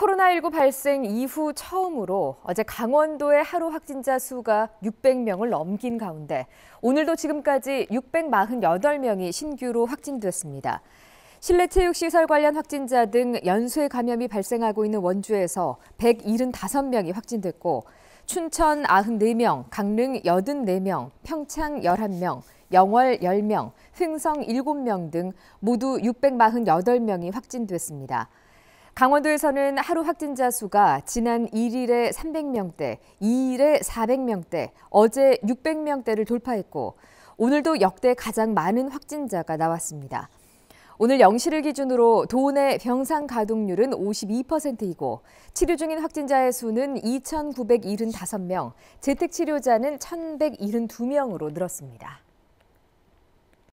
코로나19 발생 이후 처음으로 어제 강원도의 하루 확진자 수가 600명을 넘긴 가운데 오늘도 지금까지 648명이 신규로 확진됐습니다. 실내 체육시설 관련 확진자 등 연쇄 감염이 발생하고 있는 원주에서 175명이 확진됐고 춘천 94명, 강릉 84명, 평창 11명, 영월 10명, 횡성 7명 등 모두 648명이 확진됐습니다. 강원도에서는 하루 확진자 수가 지난 1일에 300명대, 2일에 400명대, 어제 600명대를 돌파했고 오늘도 역대 가장 많은 확진자가 나왔습니다. 오늘 0시를 기준으로 도내 병상 가동률은 52%이고 치료 중인 확진자의 수는 2,975명, 재택 치료자는 1,172명으로 늘었습니다.